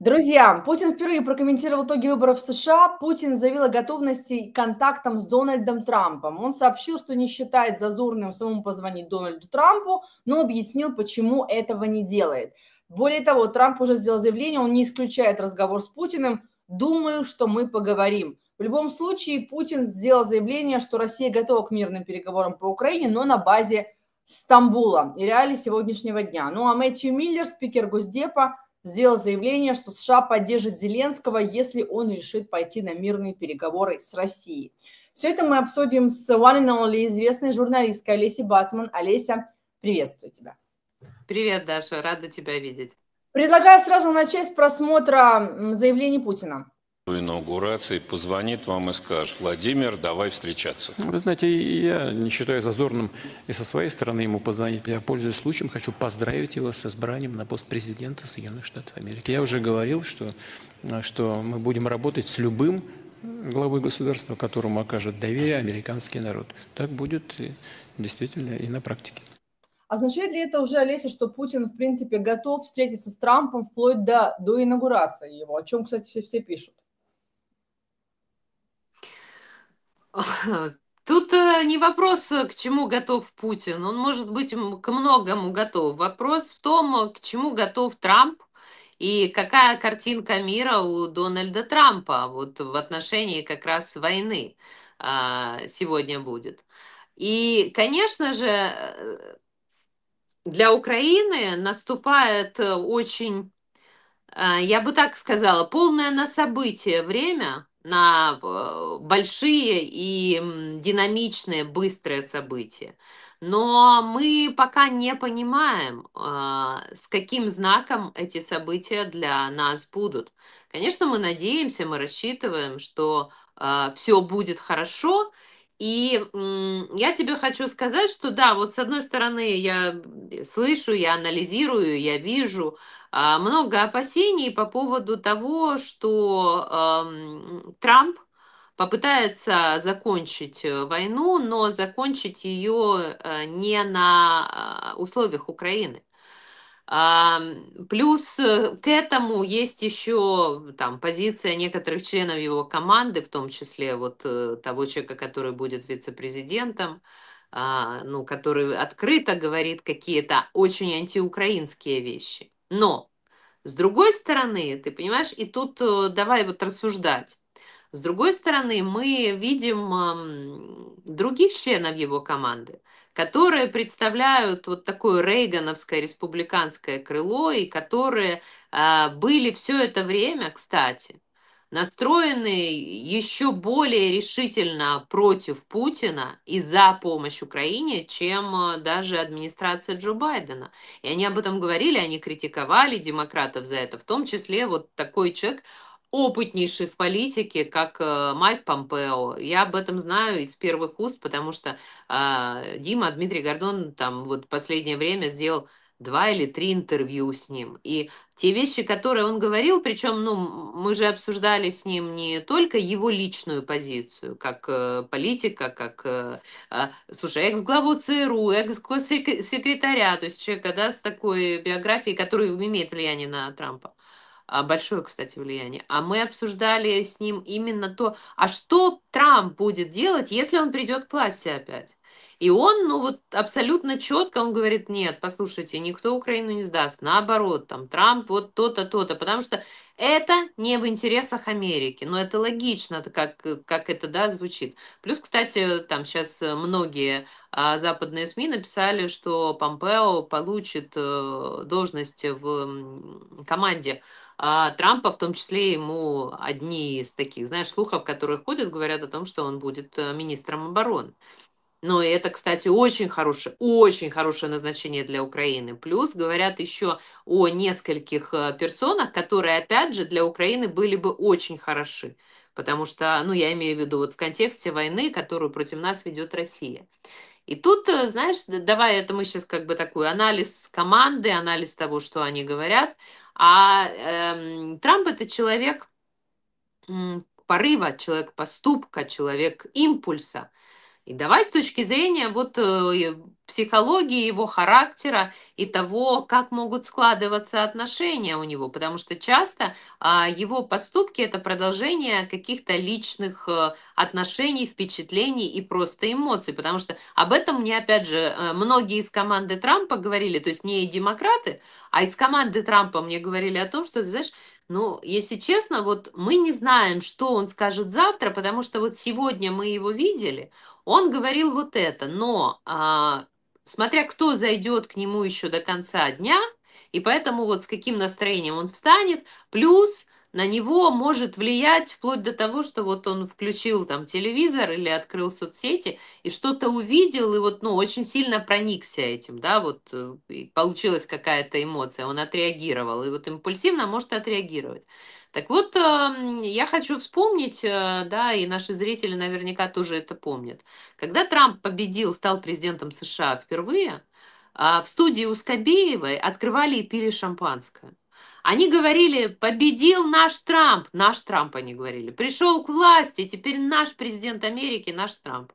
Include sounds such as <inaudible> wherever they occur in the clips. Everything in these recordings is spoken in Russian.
Друзья, Путин впервые прокомментировал итоги выборов в США. Путин заявил о готовности к контактам с Дональдом Трампом. Он сообщил, что не считает зазорным самому позвонить Дональду Трампу, но объяснил, почему этого не делает. Более того, Трамп уже сделал заявление, он не исключает разговор с Путиным. Думаю, что мы поговорим. В любом случае, Путин сделал заявление, что Россия готова к мирным переговорам по Украине, но на базе Стамбула и реалий сегодняшнего дня. Ну а Мэтью Миллер, спикер Госдепа, сделал заявление, что США поддержит Зеленского, если он решит пойти на мирные переговоры с Россией. Все это мы обсудим с one and only известной журналисткой Олесей Бацман. Олеся, приветствую тебя. Привет, Даша, рада тебя видеть. Предлагаю сразу начать с просмотра заявлений Путина инаугурации позвонит вам и скажет, Владимир, давай встречаться. Ну, вы знаете, я не считаю зазорным и со своей стороны ему позвонить. Я, пользуюсь случаем, хочу поздравить его с избранием на пост президента Соединенных Штатов Америки. Я уже говорил, что, что мы будем работать с любым главой государства, которому окажет доверие американский народ. Так будет действительно и на практике. Означает ли это уже, Олеся, что Путин, в принципе, готов встретиться с Трампом вплоть до, до инаугурации его, о чем, кстати, все, все пишут? <laughs> Тут э, не вопрос, э, к чему готов Путин. Он может быть к многому готов. Вопрос в том, э, к чему готов Трамп и какая картинка мира у Дональда Трампа вот в отношении как раз войны а, сегодня будет. И, конечно же, для Украины наступает очень, я бы так сказала, полное на событие время, на э, большие и динамичные, быстрые события. Но мы пока не понимаем, а, с каким знаком эти события для нас будут. Конечно, мы надеемся, мы рассчитываем, что а, все будет хорошо, и я тебе хочу сказать, что да, вот с одной стороны я слышу, я анализирую, я вижу а, много опасений по поводу того, что а, Трамп попытается закончить э, войну, но закончить ее э, не на а, условиях Украины. Плюс э, к этому есть еще там позиция некоторых членов его команды, в том числе вот э, того человека, который будет вице-президентом, а, ну, который открыто говорит какие-то очень антиукраинские вещи. Но, с другой стороны, ты понимаешь, и тут э, давай вот рассуждать. С другой стороны, мы видим других членов его команды, которые представляют вот такое рейгановское республиканское крыло, и которые а, были все это время, кстати, настроены еще более решительно против Путина и за помощь Украине, чем а, даже администрация Джо Байдена. И они об этом говорили, они критиковали демократов за это, в том числе вот такой человек, опытнейший в политике, как э, Майк Помпео. Я об этом знаю из первых уст, потому что э, Дима, Дмитрий Гордон там вот последнее время сделал два или три интервью с ним. И те вещи, которые он говорил, причем, ну, мы же обсуждали с ним не только его личную позицию, как э, политика, как, э, э, слушай, экс-главу ЦРУ, экс-секретаря, то есть человека, да, с такой биографией, который имеет влияние на Трампа. А, большое, кстати, влияние. А мы обсуждали с ним именно то, а что Трамп будет делать, если он придет к власти опять? И он, ну вот абсолютно четко, он говорит, нет, послушайте, никто Украину не сдаст, наоборот, там Трамп вот то-то, то-то, потому что это не в интересах Америки, но это логично, это как, как это, да, звучит. Плюс, кстати, там сейчас многие а, западные СМИ написали, что Помпео получит э, должность в команде а Трампа, в том числе ему одни из таких, знаешь, слухов, которые ходят, говорят о том, что он будет э, министром обороны. Но это, кстати, очень хорошее, очень хорошее назначение для Украины. Плюс говорят еще о нескольких э, персонах, которые, опять же, для Украины были бы очень хороши. Потому что, ну, я имею в виду вот в контексте войны, которую против нас ведет Россия. И тут, э, знаешь, давай это мы сейчас как бы такой анализ команды, анализ того, что они говорят. А эм, Трамп это человек порыва, человек поступка, человек импульса. И давай с точки зрения вот э, психологии его характера и того, как могут складываться отношения у него, потому что часто а, его поступки это продолжение каких-то личных э, отношений, впечатлений и просто эмоций, потому что об этом мне опять же э, многие из команды Трампа говорили, то есть не демократы, а из команды Трампа мне говорили о том, что, знаешь, ну, если честно, вот мы не знаем, что он скажет завтра, потому что вот сегодня мы его видели, он говорил вот это, но а, смотря кто зайдет к нему еще до конца дня, и поэтому вот с каким настроением он встанет, плюс на него может влиять вплоть до того, что вот он включил там телевизор или открыл соцсети и что-то увидел, и вот, ну, очень сильно проникся этим, да, вот э, получилась какая-то эмоция, он отреагировал, и вот импульсивно может отреагировать. Так вот, я хочу вспомнить, э, да, и наши зрители наверняка тоже это помнят. Когда Трамп победил, стал президентом США впервые, а в студии у Скобеевой открывали и пили шампанское. Они говорили, победил наш Трамп, наш Трамп, они говорили. Пришел к власти, теперь наш президент Америки, наш Трамп.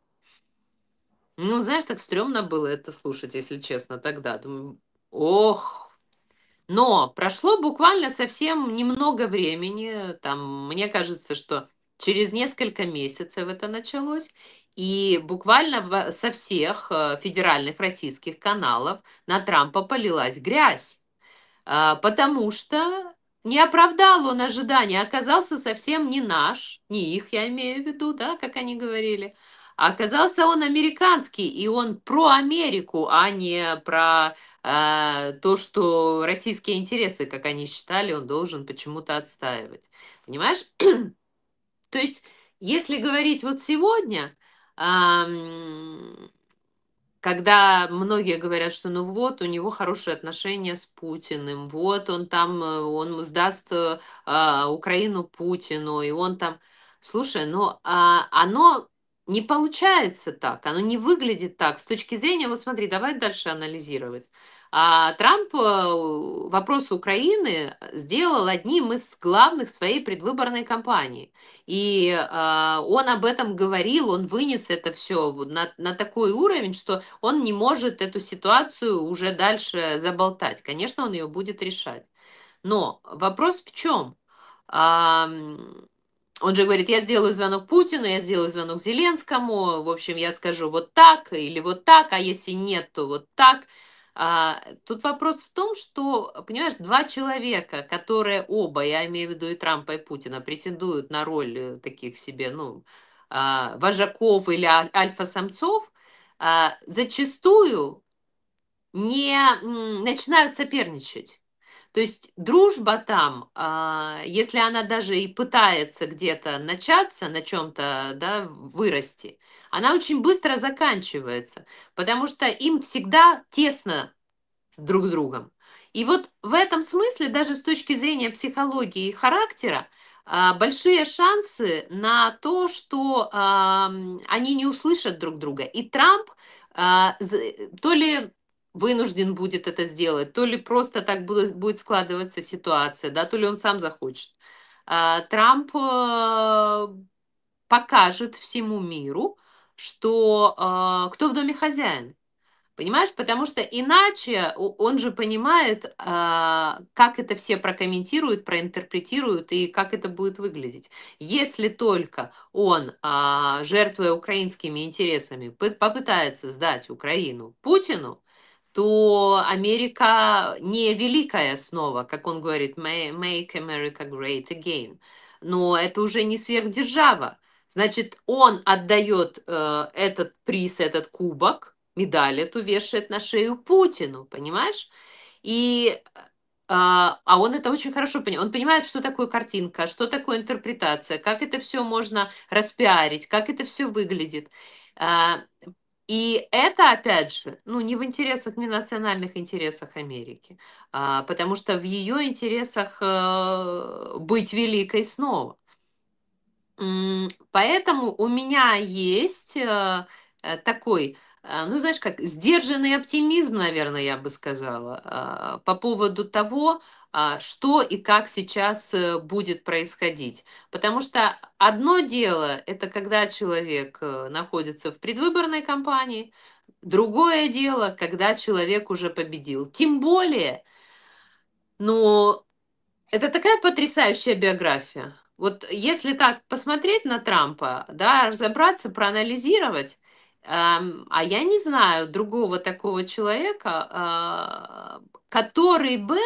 Ну, знаешь, так стрёмно было это слушать, если честно, тогда. Думаю, ох. Но прошло буквально совсем немного времени. Там, мне кажется, что через несколько месяцев это началось. И буквально со всех э, федеральных российских каналов на Трампа полилась грязь. А, потому что не оправдал он ожидания, оказался совсем не наш, не их, я имею в виду, да, как они говорили, а Оказался он американский, и он про Америку, а не про э, то, что российские интересы, как они считали, он должен почему-то отстаивать. Понимаешь? <clears throat> то есть, если говорить вот сегодня, э, когда многие говорят, что ну вот, у него хорошие отношения с Путиным, вот он там, э, он сдаст э, а, Украину Путину, и он там... Слушай, ну а оно не получается так, оно не выглядит так. С точки зрения, вот смотри, давай дальше анализировать. А Трамп э, вопрос Украины э, сделал одним из главных своей предвыборной кампании. И э, он об этом говорил, он вынес это все на, на такой уровень, что он не может эту ситуацию уже дальше заболтать. Конечно, он ее будет решать. Но вопрос в чем? Он же говорит, я сделаю звонок Путину, я сделаю звонок Зеленскому, в общем, я скажу вот так или вот так, а если нет, то вот так. А, тут вопрос в том, что, понимаешь, два человека, которые оба, я имею в виду и Трампа, и Путина, претендуют на роль э, таких себе, ну, а, вожаков или альфа-самцов, а, зачастую не начинают соперничать. То есть дружба там, а, если она даже и пытается где-то начаться, на чем-то да, вырасти, она очень быстро заканчивается, потому что им всегда тесно с друг другом. И вот в этом смысле, даже с точки зрения психологии и характера, а, большие шансы на то, что они не услышат друг друга. И Трамп а, то ли вынужден будет это сделать, то ли просто так будет, будет складываться ситуация, да, то ли он сам захочет. А, Трамп э, покажет всему миру, что э, кто в доме хозяин. Понимаешь, потому что иначе он же понимает, э, как это все прокомментируют, проинтерпретируют и как это будет выглядеть. Если только он, жертвуя украинскими интересами, попытается сдать Украину Путину, то Америка не великая снова, как он говорит, make America great again. Но это уже не сверхдержава. Значит, он отдает э, этот приз, этот кубок, медаль эту вешает на шею Путину, понимаешь? И э, а он это очень хорошо понимает. Он понимает, что такое картинка, что такое интерпретация, как это все можно распиарить, как это все выглядит. Э, и это, опять же, ну, не в интересах, не в национальных интересах Америки, а, потому что в ее интересах а, быть великой снова. Поэтому у меня есть а, такой а, ну, знаешь, как сдержанный оптимизм, наверное, я бы сказала, а, по поводу того, а, что и как сейчас э, будет происходить. Потому что одно дело, это когда человек э, находится в предвыборной кампании, другое дело, когда человек уже победил. Тем более, ну, это такая потрясающая биография. Вот если так посмотреть на Трампа, да, разобраться, проанализировать, а я не знаю другого такого человека, а, который бы...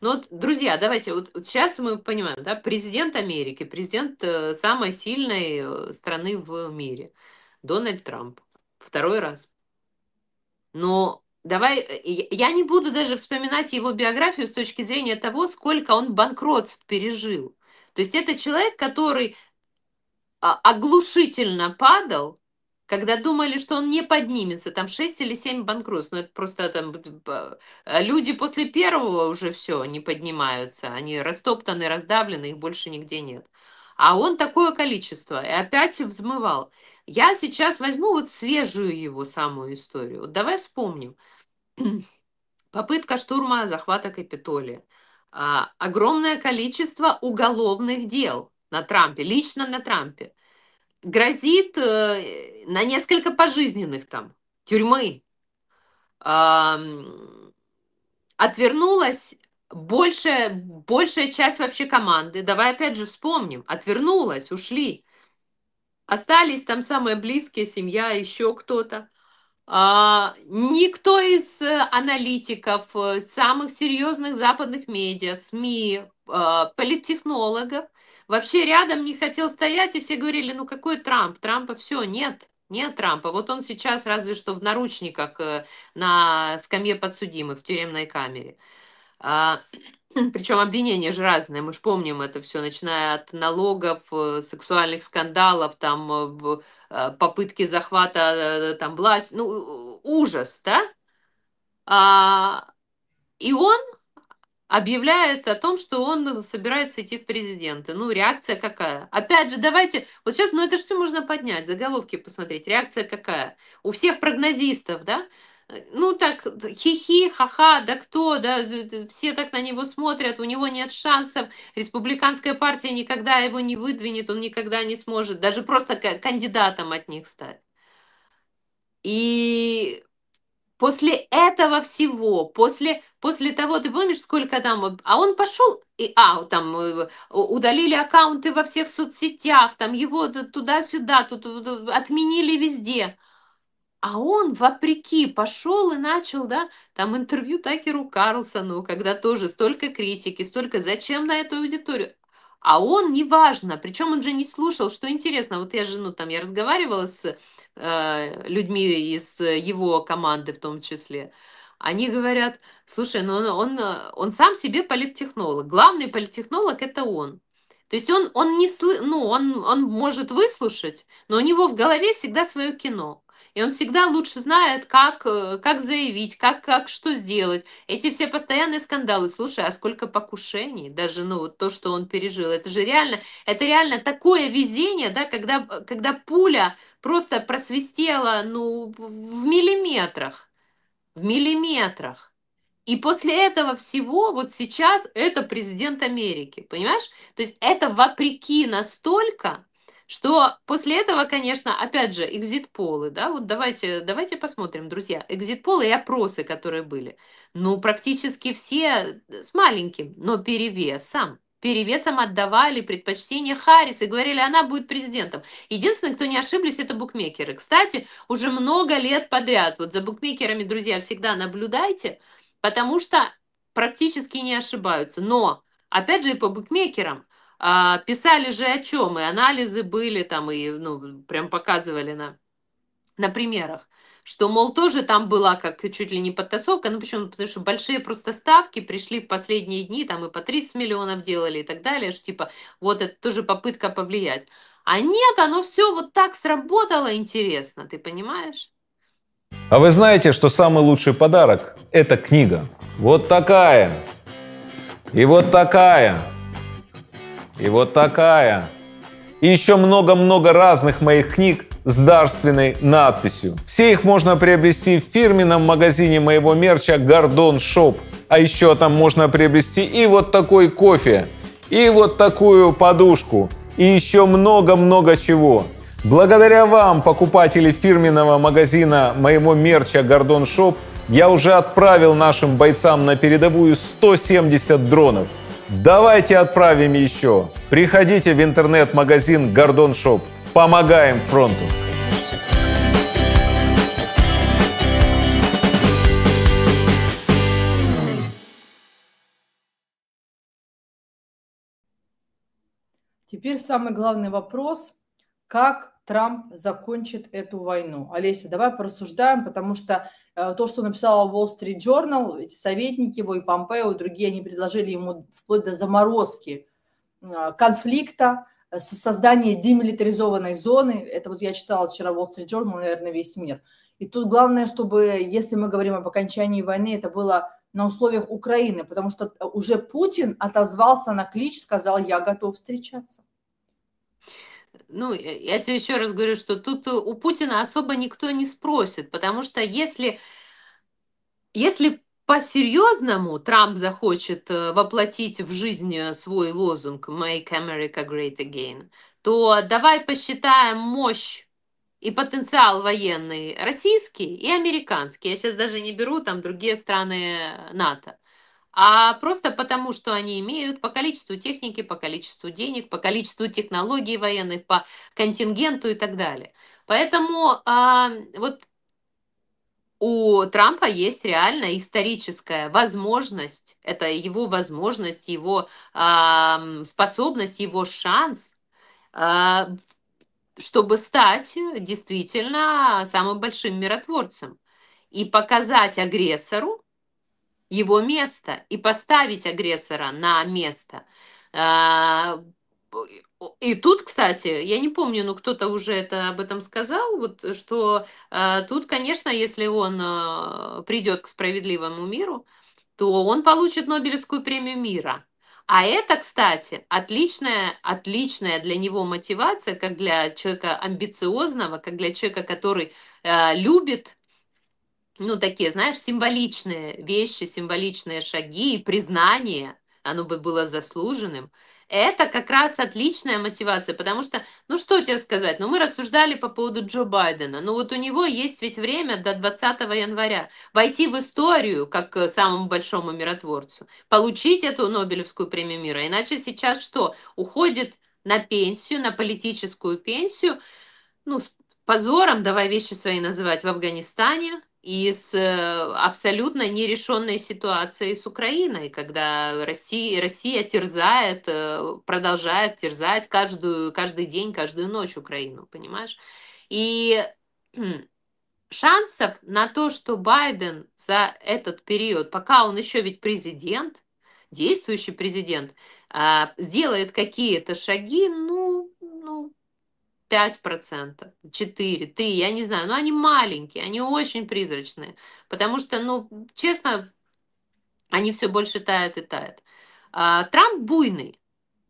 Ну вот, друзья, давайте, вот, вот сейчас мы понимаем, да, президент Америки, президент э, самой сильной э, страны в мире, Дональд Трамп, второй раз. Но давай, э, я не буду даже вспоминать его биографию с точки зрения того, сколько он банкротств пережил. То есть это человек, который а, оглушительно падал, когда думали, что он не поднимется, там 6 или 7 банкротств, но ну, это просто там а люди после первого уже все не поднимаются, они растоптаны, раздавлены, их больше нигде нет. А он такое количество, и опять взмывал. Я сейчас возьму вот свежую его самую историю. Вот давай вспомним. <clears throat> Попытка штурма захвата Капитолия. А, огромное количество уголовных дел на Трампе, лично на Трампе грозит э, на несколько пожизненных там тюрьмы. Отвернулась большая, большая часть вообще команды, давай опять же вспомним, отвернулась, ушли. Остались там самые близкие, семья, еще кто-то. А, никто из э, аналитиков, э, самых серьезных западных медиа, СМИ, политтехнологов Вообще рядом не хотел стоять, и все говорили, ну какой Трамп? Трампа все, нет, нет Трампа. Вот он сейчас разве что в наручниках э, на скамье подсудимых в тюремной камере. А, <clears throat> причем обвинения же разные, мы же помним это все, начиная от налогов, э, сексуальных скандалов, там э, попытки захвата там власти, ну ужас, да? А, и он объявляет о том, что он собирается идти в президенты. Ну, реакция какая? Опять же, давайте, вот сейчас, ну это же все можно поднять, заголовки посмотреть, реакция какая? У всех прогнозистов, да? Э, ну так, хихи, ха-ха, да кто, да, все так на него смотрят, у него нет шансов, республиканская партия никогда его не выдвинет, он никогда не сможет даже просто кандидатом от них стать. И После этого всего, после, после того, ты помнишь, сколько там, а он пошел, и, а, там э, удалили аккаунты во всех соцсетях, там его туда-сюда, тут, тут отменили везде. А он, вопреки, пошел и начал, да, там интервью Такеру Карлсону, когда тоже столько критики, столько зачем на эту аудиторию. А он, неважно, причем он же не слушал, что интересно, вот я же, ну, там, я разговаривала с Э, людьми из его команды в том числе, они говорят, слушай, ну он, он, э, он сам себе политтехнолог, главный политтехнолог это он. То есть он, он, не сл... ну, он, он может выслушать, но у него в голове всегда свое кино. И он всегда лучше знает, как, э, как заявить, как, как что сделать. Эти все постоянные скандалы. Слушай, а сколько покушений, даже ну, вот то, что он пережил. Это же реально, это реально такое везение, да, когда, когда пуля просто просвистела ну, в миллиметрах. В миллиметрах. И после этого всего вот сейчас это президент Америки, понимаешь? То есть это вопреки настолько, что после этого, конечно, опять же, экзит-полы, да, вот давайте, давайте посмотрим, друзья, экзит-полы и опросы, которые были. Ну, практически все э, с маленьким, но перевесом перевесом отдавали предпочтение Харрис и говорили, она будет президентом. Единственное, кто не ошиблись, это букмекеры. Кстати, уже много лет подряд, вот за букмекерами, друзья, всегда наблюдайте, потому что практически не ошибаются. Но, опять же, и по букмекерам, а, писали же о чем, и анализы были там, и ну, прям показывали на, на примерах, что, мол, тоже там была как чуть ли не подтасовка, ну почему? Потому что большие просто ставки пришли в последние дни, там и по 30 миллионов делали и так далее, что типа вот это тоже попытка повлиять. А нет, оно все вот так сработало интересно, ты понимаешь? А вы знаете, что самый лучший подарок – это книга. Вот такая. И вот такая. И вот такая. И еще много-много разных моих книг с дарственной надписью. Все их можно приобрести в фирменном магазине моего мерча «Гордон Шоп». А еще там можно приобрести и вот такой кофе, и вот такую подушку, и еще много-много чего. Благодаря вам, покупатели фирменного магазина моего мерча «Гордон Шоп», я уже отправил нашим бойцам на передовую 170 дронов – Давайте отправим еще. Приходите в интернет-магазин Гордон Шоп. Помогаем фронту. Теперь самый главный вопрос. Как Трамп закончит эту войну? Олеся, давай порассуждаем, потому что Э, то, что написала Wall Street Journal, эти советники его и Помпео, и другие, они предложили ему вплоть до заморозки э, конфликта, э, создания демилитаризованной зоны. Это вот я читала вчера Wall Street Journal, наверное, весь мир. И тут главное, чтобы, если мы говорим об окончании войны, это было на условиях Украины, потому что уже Путин отозвался на клич, сказал, я готов встречаться ну, э, я тебе еще раз говорю, что тут э, у Путина особо никто не спросит, потому что если, если по-серьезному Трамп захочет э, воплотить в жизнь свой лозунг «Make America Great Again», то давай посчитаем мощь и потенциал военный российский и американский. Я сейчас даже не беру там другие страны НАТО а просто потому, что они имеют по количеству техники, по количеству денег, по количеству технологий военных, по контингенту и так далее. Поэтому а, вот у Трампа есть реально историческая возможность, это его возможность, его э, способность, его шанс, э, чтобы стать действительно самым большим миротворцем и показать агрессору, его место и поставить агрессора на место. А, и тут, кстати, я не помню, но ну, кто-то уже это об этом сказал, вот, что а, тут, конечно, если он а, придет к справедливому миру, то он получит Нобелевскую премию мира. А это, кстати, отличная, отличная для него мотивация, как для человека амбициозного, как для человека, который э, любит ну, такие, знаешь, символичные вещи, символичные шаги и признание, оно бы было заслуженным, это как раз отличная мотивация, потому что, ну что тебе сказать, ну мы рассуждали по поводу Джо Байдена, ну вот у него есть ведь время до 20 января войти в историю как э, самому большому миротворцу, получить эту Нобелевскую премию мира, иначе сейчас что, уходит на пенсию, на политическую пенсию, ну с позором, давай вещи свои называть, в Афганистане, и с э, абсолютно нерешенной ситуацией с Украиной, когда Россия, Россия терзает, э, продолжает терзать каждую, каждый день, каждую ночь Украину, понимаешь? И шансов на то, что Байден за этот период, пока он еще ведь президент, действующий президент, а, сделает какие-то шаги, ну, ну, 5%, 4, 3, я не знаю, но они маленькие, они очень призрачные, потому что, ну, честно, они все больше тают и тают. А, Трамп буйный.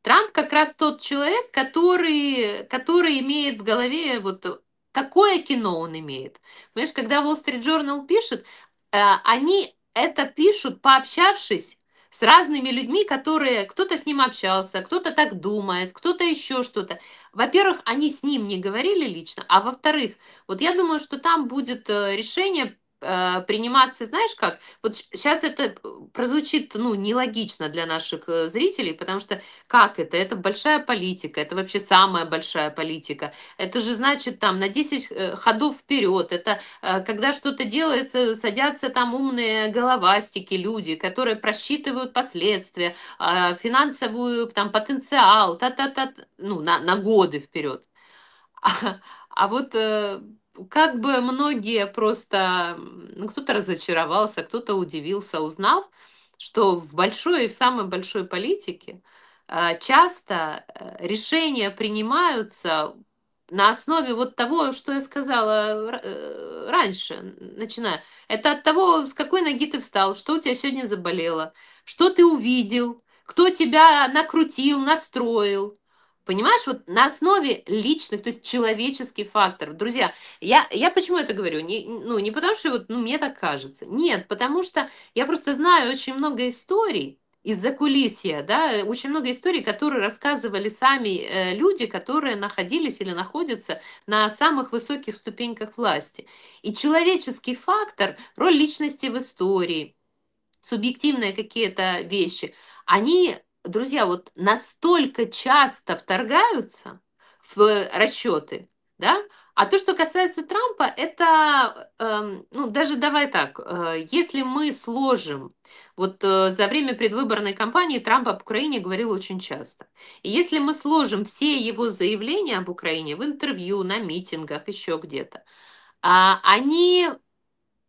Трамп как раз тот человек, который, который имеет в голове вот какое кино он имеет. Понимаешь, когда Wall Street Journal пишет, а, они это пишут, пообщавшись с разными людьми, которые кто-то с ним общался, кто-то так думает, кто-то еще что-то. Во-первых, они с ним не говорили лично, а во-вторых, вот я думаю, что там будет э, решение Э, приниматься, знаешь как, вот сейчас это э, прозвучит, ну, нелогично для наших э, зрителей, потому что как это? Это большая политика, это вообще самая большая политика. Это же значит там на 10 ходов вперед, это когда что-то делается, садятся там умные головастики, люди, которые просчитывают последствия, а, финансовую там потенциал, та-та-та, ну, на, на годы вперед. А, <laughs> а вот как бы многие просто, ну, кто-то разочаровался, кто-то удивился, узнав, что в большой и в самой большой политике а, часто э, решения принимаются на основе вот того, что я сказала э, раньше, начиная. Это от того, с какой ноги ты встал, что у тебя сегодня заболело, что ты увидел, кто тебя накрутил, настроил, Понимаешь, вот на основе личных, то есть человеческих факторов. Друзья, я, я почему это говорю? Не, ну, не потому что вот, ну, мне так кажется. Нет, потому что я просто знаю очень много историй из-за кулисья, да, очень много историй, которые рассказывали сами э, люди, которые находились или находятся на самых высоких ступеньках власти. И человеческий фактор, роль личности в истории, субъективные какие-то вещи, они друзья, вот настолько часто вторгаются в расчеты, да, а то, что касается Трампа, это, э, ну, даже давай так, э, если мы сложим, вот э, за время предвыборной кампании Трамп об Украине говорил очень часто, и если мы сложим все его заявления об Украине в интервью, на митингах, еще где-то, а они,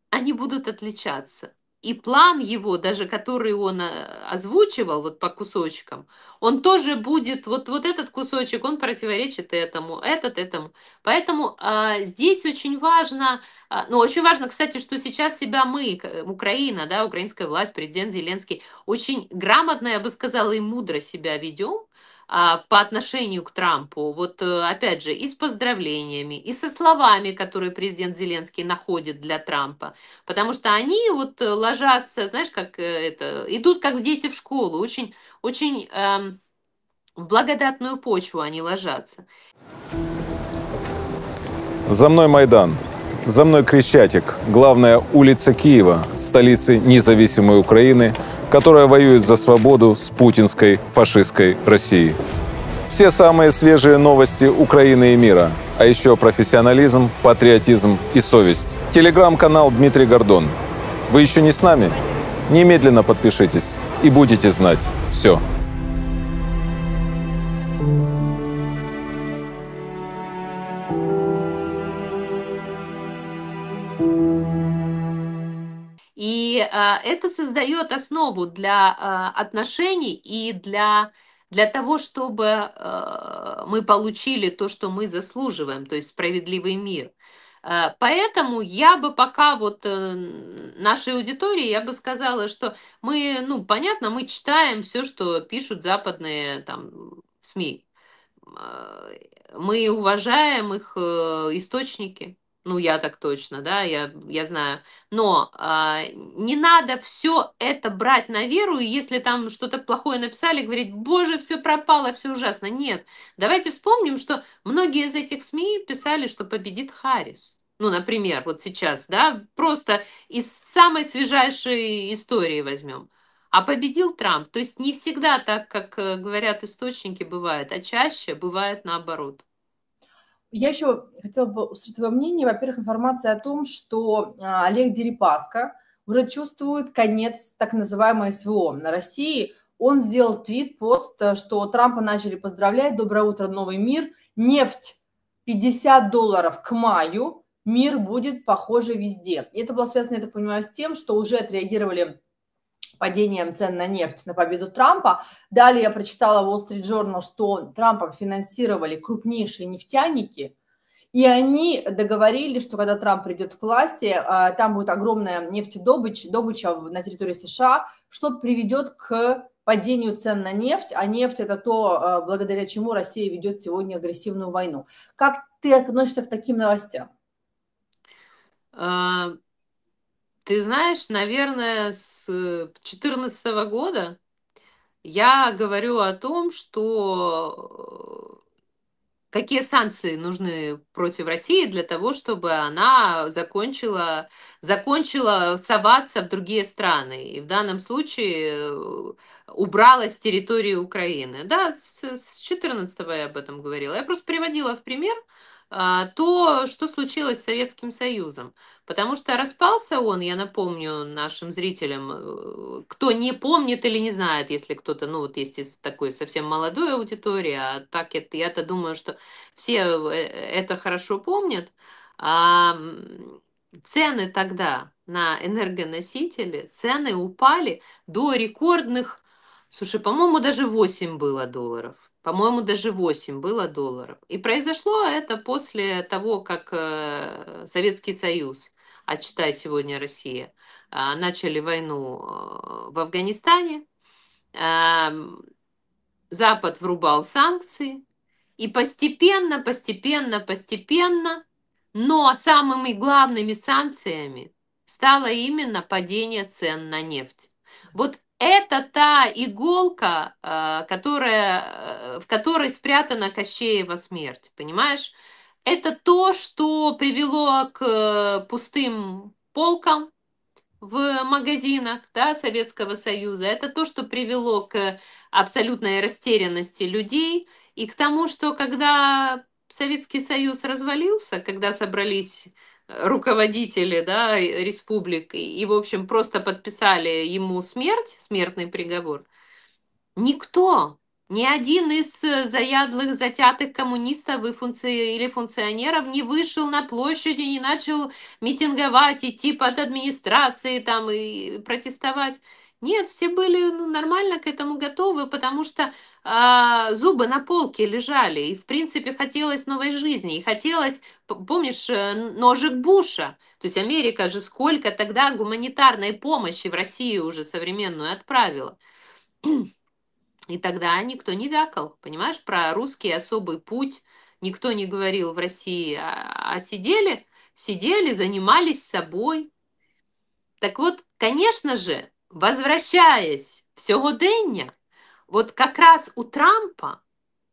они будут отличаться и план его, даже который он э, озвучивал вот по кусочкам, он тоже будет, вот, вот этот кусочек, он противоречит этому, этот этому. Поэтому а, здесь очень важно, а, ну, очень важно, кстати, что сейчас себя мы, э, Украина, да, украинская власть, президент Зеленский, очень грамотно, я бы сказала, и мудро себя ведем, а, по отношению к Трампу, вот э, опять же, и с поздравлениями, и со словами, которые президент Зеленский находит для Трампа, потому что они вот э, ложатся, знаешь, как э, это, идут как дети в школу, очень, очень эм, в благодатную почву они ложатся. За мной Майдан. За мной Крещатик, главная улица Киева, столицы независимой Украины, которая воюет за свободу с путинской фашистской Россией. Все самые свежие новости Украины и мира, а еще профессионализм, патриотизм и совесть. Телеграм-канал Дмитрий Гордон. Вы еще не с нами? Немедленно подпишитесь и будете знать все. thank you А, это создает основу для а, отношений и для, для того, чтобы а, мы получили то, что мы заслуживаем, то есть справедливый мир. Поэтому я бы пока вот э, нашей аудитории, я бы сказала, что мы, ну, понятно, мы читаем все, что пишут западные там СМИ. Мы уважаем их э, источники, ну, я так точно, да, я, я знаю. Но а, не надо все это брать на веру, и если там что-то плохое написали, говорить, боже, все пропало, все ужасно. Нет, давайте вспомним, что многие из этих СМИ писали, что победит Харрис. Ну, например, вот сейчас, да, просто из самой свежайшей истории возьмем. А победил Трамп. То есть не всегда так, как э, говорят источники, бывает, а чаще бывает наоборот. Я еще хотела бы услышать твое мнение. Во-первых, информация о том, что а, Олег Дерипаска уже чувствует конец так называемой СВО на России. Он сделал твит, пост, что Трампа начали поздравлять. Доброе утро, новый мир. Нефть 50 долларов к маю. Мир будет похоже везде. И это было связано, я так понимаю, с тем, что уже отреагировали падением цен на нефть на победу Трампа. Далее я прочитала Wall Street Journal, что Трампом финансировали крупнейшие нефтяники, и они договорились, что когда Трамп придет к власти, а, там будет огромная нефтедобыча добыча на территории США, что приведет к падению цен на нефть, а нефть – это то, а, благодаря чему Россия ведет сегодня агрессивную войну. Как ты относишься к таким новостям? А, ты знаешь, наверное, с 2014 э, года я говорю о том, что э, какие санкции нужны против России для того, чтобы она закончила, закончила соваться в другие страны. И в данном случае э, убралась с территории Украины. Да, с 2014 я об этом говорила. Я просто приводила в пример, а, то, что случилось с Советским Союзом. Потому что распался он, я напомню нашим зрителям, э, кто не помнит или не знает, если кто-то, ну вот есть из такой совсем молодой аудитории, а так я- я-то думаю, что все э, это хорошо помнят, а цены тогда на энергоносители, цены упали до рекордных, слушай, по-моему, даже 8 было долларов по-моему, даже 8 было долларов. И произошло это после того, как э, Советский Союз, а читай сегодня Россия, а, начали войну э, в Афганистане. Запад врубал санкции, и постепенно, постепенно, постепенно, но самыми главными санкциями стало именно падение цен на нефть. Вот это та иголка, э, которая, э, в которой спрятана Кощеева смерть, понимаешь? Это то, что привело к э, пустым полкам в магазинах да, Советского Союза. Это то, что привело к абсолютной растерянности людей и к тому, что когда Советский Союз развалился, когда собрались руководители да, республик и, в общем, просто подписали ему смерть, смертный приговор, никто, ни один из э, заядлых, затятых коммунистов и функци... или функционеров не вышел на площади, не начал митинговать, идти под администрации там и протестовать. Нет, все были ну, нормально к этому готовы, потому что э, зубы на полке лежали, и, в принципе, хотелось новой жизни, и хотелось, помнишь, э, ножик Буша, то есть Америка же сколько тогда гуманитарной помощи в Россию уже современную отправила. И тогда никто не вякал, понимаешь, про русский особый путь никто не говорил в России, а, а сидели, сидели, занимались собой. Так вот, конечно же, возвращаясь в сьогодення, вот как раз у Трампа,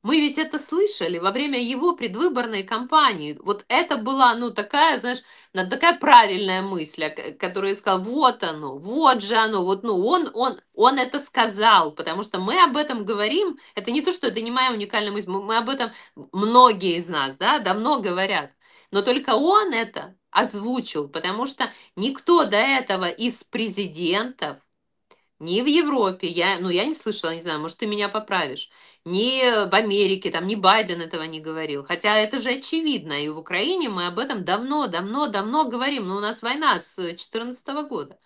мы ведь это слышали во время его предвыборной кампании, вот это была, ну, такая, знаешь, такая правильная мысль, которая сказала, вот оно, вот же оно, вот, ну, он, он, он это сказал, потому что мы об этом говорим, это не то, что это не моя уникальная мысль, мы об этом, многие из нас, да, давно говорят, но только он это озвучил, потому что никто до этого из президентов не в Европе, я, ну, я не слышала, не знаю, может, ты меня поправишь, Не в Америке, там, не Байден этого не говорил. Хотя это же очевидно, и в Украине мы об этом давно, давно, давно говорим, но ну, у нас война с 2014 года.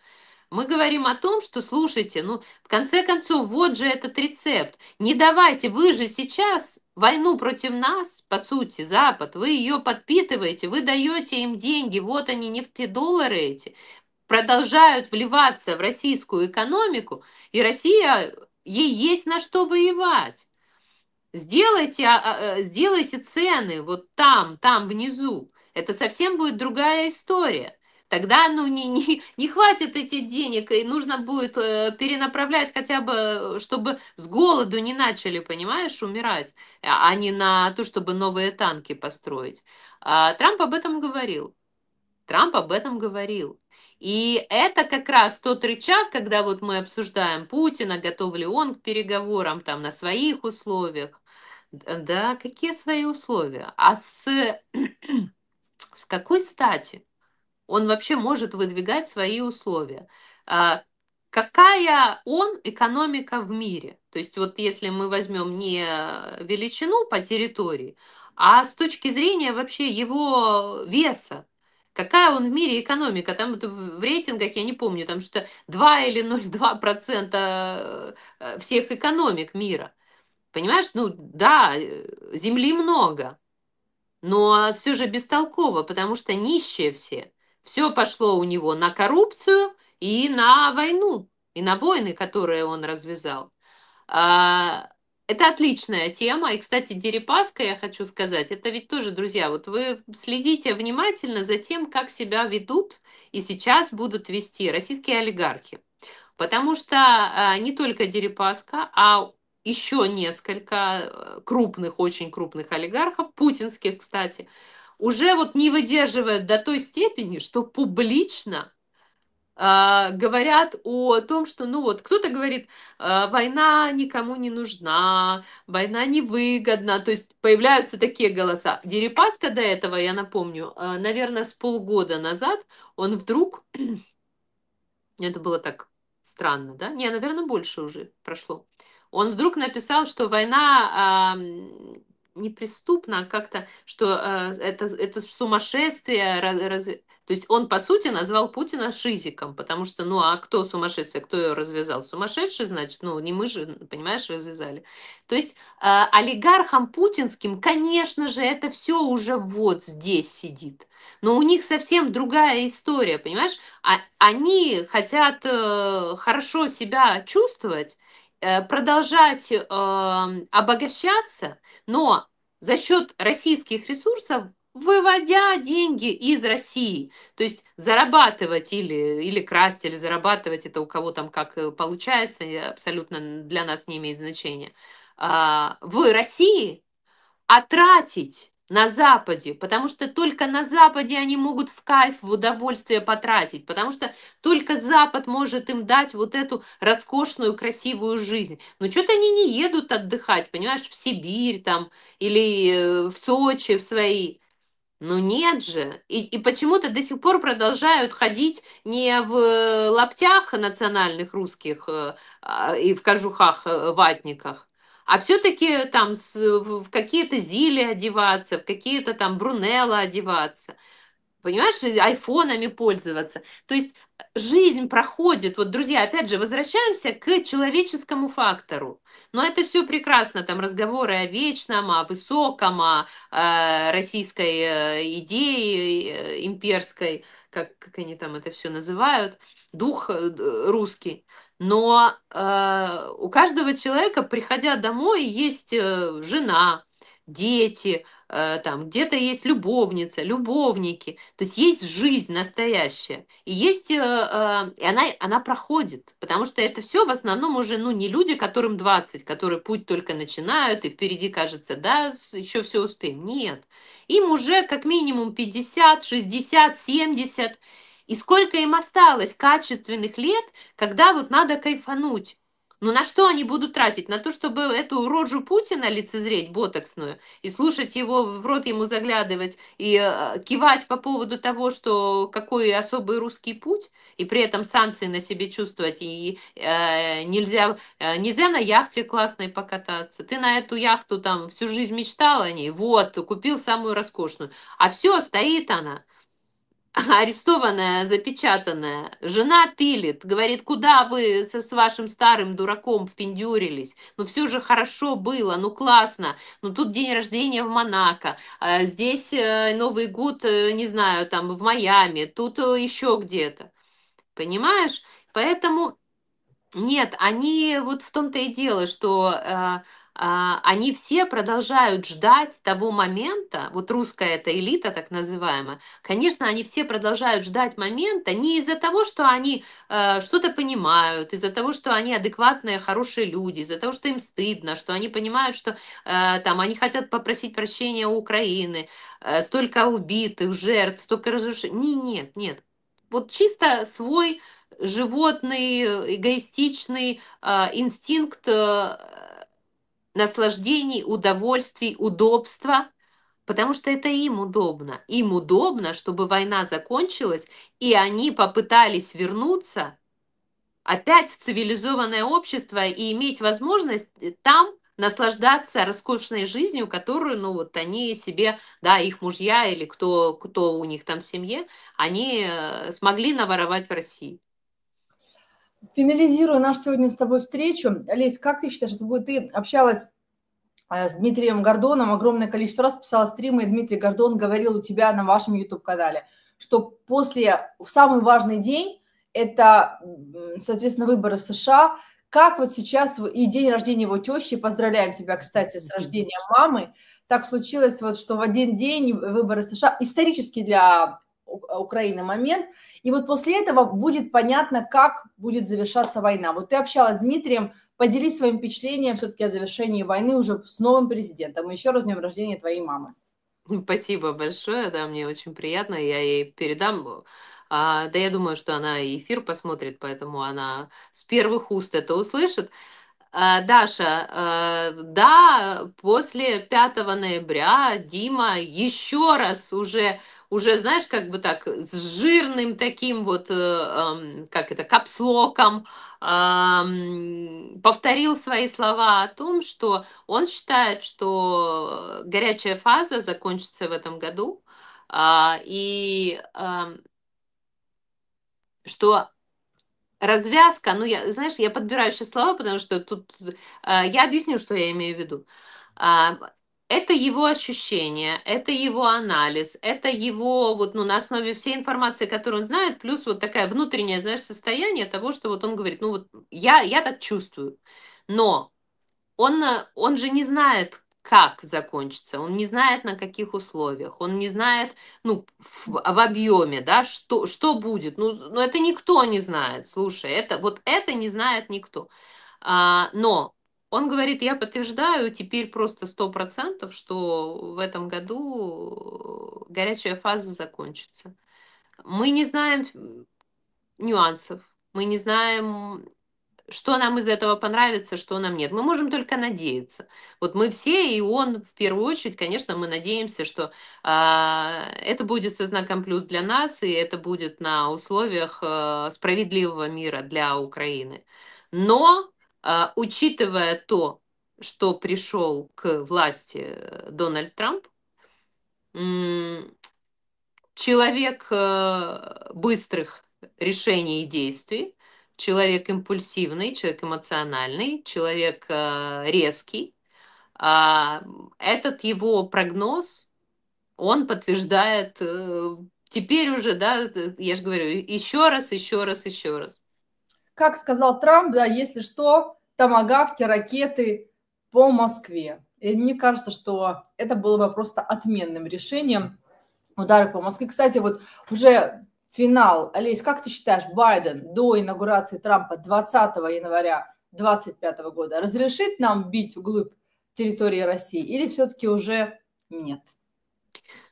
Мы говорим о том, что, слушайте, ну, в конце концов, вот же этот рецепт. Не давайте, вы же сейчас войну против нас, по сути, Запад, вы ее подпитываете, вы даете им деньги, вот они, нефтедоллары эти продолжают вливаться в российскую экономику, и Россия, ей есть на что воевать. Сделайте, а, а, э, сделайте цены вот там, там внизу. Это совсем будет другая история. Тогда ну, не, не, не хватит этих денег, и нужно будет э, перенаправлять хотя бы, чтобы с голоду не начали, понимаешь, умирать, а, а не на то, чтобы новые танки построить. А, Трамп об этом говорил. Трамп об этом говорил. И это как раз тот рычаг, когда вот мы обсуждаем Путина, готов ли он к переговорам там на своих условиях. Да, какие свои условия? А с, <clears throat> с какой стати он вообще может выдвигать свои условия? А, какая он экономика в мире. То есть вот если мы возьмем не величину по территории, а с точки зрения вообще его веса, Какая он в мире экономика? Там это в рейтингах, я не помню, там что-то 2 или 0,2% э, э, всех экономик мира. Понимаешь, ну да, э, земли много, но все же бестолково, потому что нищие все. Все пошло у него на коррупцию и на войну, и на войны, которые он развязал. А, это отличная тема. И, кстати, Дерипаска, я хочу сказать, это ведь тоже, друзья, вот вы следите внимательно за тем, как себя ведут и сейчас будут вести российские олигархи. Потому что а, не только Дерипаска, а еще несколько э, крупных, очень крупных олигархов, путинских, кстати, уже вот не выдерживают до той степени, что публично а, говорят о том, что, ну вот, кто-то говорит, а, война никому не нужна, война невыгодна, то есть появляются такие голоса. Дерипаска до этого, я напомню, а, наверное, с полгода назад он вдруг, <clears throat> это было так странно, да? Не, наверное, больше уже прошло. Он вдруг написал, что война неприступна, как-то, что это, это сумасшествие, раз, то есть он, по сути, назвал Путина шизиком, потому что, ну, а кто сумасшествие, кто ее развязал? Сумасшедший, значит, ну, не мы же, понимаешь, развязали. То есть э, олигархам путинским, конечно же, это все уже вот здесь сидит. Но у них совсем другая история, понимаешь? А, они хотят э, хорошо себя чувствовать, э, продолжать э, обогащаться, но за счет российских ресурсов выводя деньги из России. То есть зарабатывать или, или красть, или зарабатывать, это у кого там как э, получается, абсолютно для нас не имеет значения, а, в России, а тратить на Западе, потому что только на Западе они могут в кайф, в удовольствие потратить, потому что только Запад может им дать вот эту роскошную, красивую жизнь. Но что-то они не едут отдыхать, понимаешь, в Сибирь там или э, в Сочи, в свои ну нет же. И, и почему-то до сих пор продолжают ходить не в э, лаптях национальных русских э, а, и в кожухах э, ватниках, а все-таки там в какие-то зили одеваться, в какие-то там брунелла одеваться понимаешь, айфонами пользоваться. То есть э, жизнь проходит. Вот, друзья, опять же, возвращаемся к человеческому фактору. Но это все прекрасно, там разговоры о вечном, о высоком, о, о э, российской э, идее имперской, как, как они там это все называют, дух русский. Но э, у каждого человека, приходя домой, есть жена, дети, Э, там где-то есть любовница, любовники, то есть есть жизнь настоящая, и есть, э, э, и она, она проходит, потому что это все в основном уже, ну, не люди, которым 20, которые путь только начинают, и впереди кажется, да, еще все успеем, нет, им уже как минимум 50, 60, 70, и сколько им осталось качественных лет, когда вот надо кайфануть, но на что они будут тратить? На то, чтобы эту рожу Путина лицезреть, ботоксную, и слушать его, в рот ему заглядывать, и э, кивать по поводу того, что какой особый русский путь, и при этом санкции на себе чувствовать, и э, нельзя, э, нельзя на яхте классной покататься. Ты на эту яхту там всю жизнь мечтал о ней, вот, купил самую роскошную. А все, стоит она арестованная, запечатанная, жена пилит, говорит, куда вы со, с вашим старым дураком впендюрились, ну все же хорошо было, ну классно, ну тут день рождения в Монако, а здесь э, Новый год, э, не знаю, там в Майами, тут э, еще где-то, понимаешь? Поэтому нет, они вот в том-то и дело, что э, а, они все продолжают ждать того момента, вот русская эта элита так называемая, конечно, они все продолжают ждать момента не из-за того, что они э, что-то понимают, из-за того, что они адекватные, хорошие люди, из-за того, что им стыдно, что они понимают, что э, там они хотят попросить прощения у Украины, э, столько убитых, жертв, столько разрушений. Не, нет, нет. Вот чисто свой животный, эгоистичный инстинкт наслаждений, удовольствий, удобства, потому что это им удобно. Им удобно, чтобы война закончилась, и они попытались вернуться опять в цивилизованное общество и иметь возможность э, там наслаждаться роскошной жизнью, которую, ну, вот они себе, да, их мужья или кто, кто у них там в семье, они э, смогли наворовать в России. Финализируя нашу сегодня с тобой встречу, Олесь, как ты считаешь, что будет ты общалась э, с Дмитрием Гордоном огромное количество раз писала стримы, и Дмитрий Гордон говорил у тебя на вашем YouTube-канале, что после, в самый важный день, это, соответственно, выборы в США, как вот сейчас и день рождения его тещи, поздравляем тебя, кстати, с рождением мамы, так случилось вот, что в один день выборы США, исторически для Э, Украины момент. И вот после этого будет понятно, как будет завершаться война. Вот ты общалась с Дмитрием, поделись своим впечатлением все-таки о завершении войны уже с новым президентом. Еще раз днем рождения твоей мамы. Спасибо большое, да, мне очень приятно, я ей передам. А, да, я думаю, что она эфир посмотрит, поэтому она с первых уст это услышит. А, Даша, а, да, после 5 ноября Дима еще раз уже уже, знаешь, как бы так, с жирным таким вот, э, как это, капслоком, повторил свои слова о том, что он считает, что горячая фаза закончится в этом году, а, и что развязка, ну, я, знаешь, я подбираю сейчас слова, потому что тут э, я объясню, что я имею в виду а, это его ощущение, это его анализ, это его вот ну, на основе всей информации, которую он знает, плюс вот такая внутреннее, знаешь, состояние того, что вот он говорит, ну вот я, я так чувствую, но он, э, он же не знает, как закончится, он не знает, на каких условиях, он не знает, ну, в, в объеме, да, что, что будет, ну, ну, это никто не знает, слушай, это, вот это не знает никто. А, но он говорит, я подтверждаю теперь просто 100%, что в этом году э, горячая фаза закончится. Мы не знаем нюансов, мы не знаем, что нам из этого понравится, что нам нет. Мы можем только надеяться. Вот мы все, и он в первую очередь, конечно, мы надеемся, что э, это будет со знаком плюс для нас, и это будет на условиях э, справедливого мира для Украины. Но а, учитывая то, что пришел к власти э, Дональд Трамп, человек э, быстрых решений и действий, человек импульсивный, человек эмоциональный, человек э, резкий. А, этот его прогноз, он подтверждает теперь уже, да, я же говорю, еще раз, еще раз, еще раз как сказал Трамп, да, если что, томагавки, ракеты по Москве. И мне кажется, что это было бы просто отменным решением удары по Москве. Кстати, вот уже финал. Олесь, как ты считаешь, Байден до инаугурации Трампа 20 января 2025 года разрешит нам бить вглубь территории России или все-таки уже нет?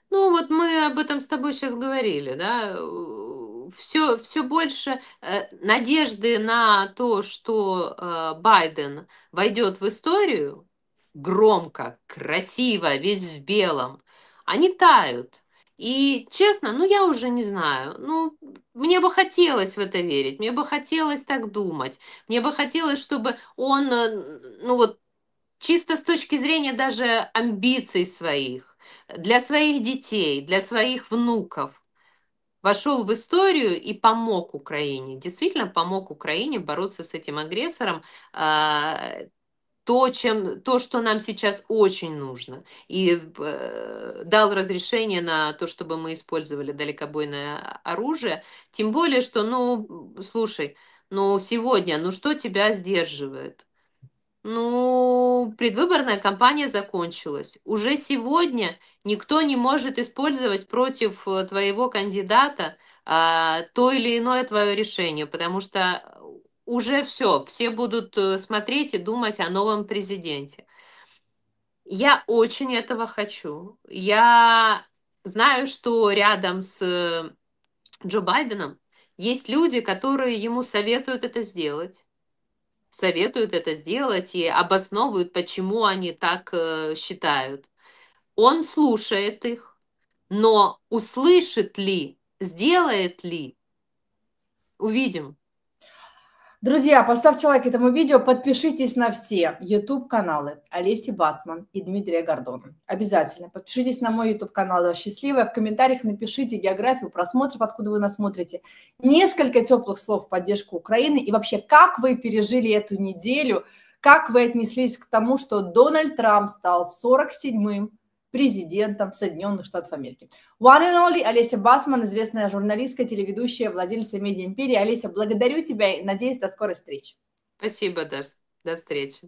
Ну вот мы об этом с тобой сейчас говорили, да, все, ну, все больше э, надежды на то, что э, Байден войдет в историю громко, красиво, весь в белом, они тают. И честно, ну я уже не знаю. Ну, мне бы хотелось в это верить, мне бы хотелось так думать, мне бы хотелось, чтобы он, э, ну вот, чисто с точки зрения даже амбиций своих, для своих детей, для своих внуков, вошел в историю и помог Украине, действительно помог Украине бороться с этим агрессором, а, то, чем, то, что нам сейчас очень нужно. И э, э, дал разрешение на то, чтобы мы использовали далекобойное оружие. Тем более, что, ну, слушай, ну, сегодня, ну, что тебя сдерживает? Ну, предвыборная кампания закончилась. Уже сегодня никто не может использовать против э, твоего кандидата а, то или иное твое решение, потому что уже все, все будут э, смотреть и думать о новом президенте. Я очень этого хочу. Я знаю, что рядом с э, Джо Байденом есть люди, которые ему советуют это сделать советуют это сделать и обосновывают, почему они так э, считают. Он слушает их, но услышит ли, сделает ли, увидим. Друзья, поставьте лайк этому видео, подпишитесь на все YouTube-каналы Олеси Бацман и Дмитрия Гордона. Обязательно подпишитесь на мой YouTube-канал «Счастливая». В комментариях напишите географию просмотров, откуда вы нас смотрите. Несколько теплых слов в поддержку Украины и вообще, как вы пережили эту неделю, как вы отнеслись к тому, что Дональд Трамп стал 47-м президентом Соединенных Штатов Америки. One and only Олеся Басман, известная журналистка, телеведущая, владельца медиа-империи. Олеся, благодарю тебя и надеюсь до скорой встречи. Спасибо, Даш, До встречи.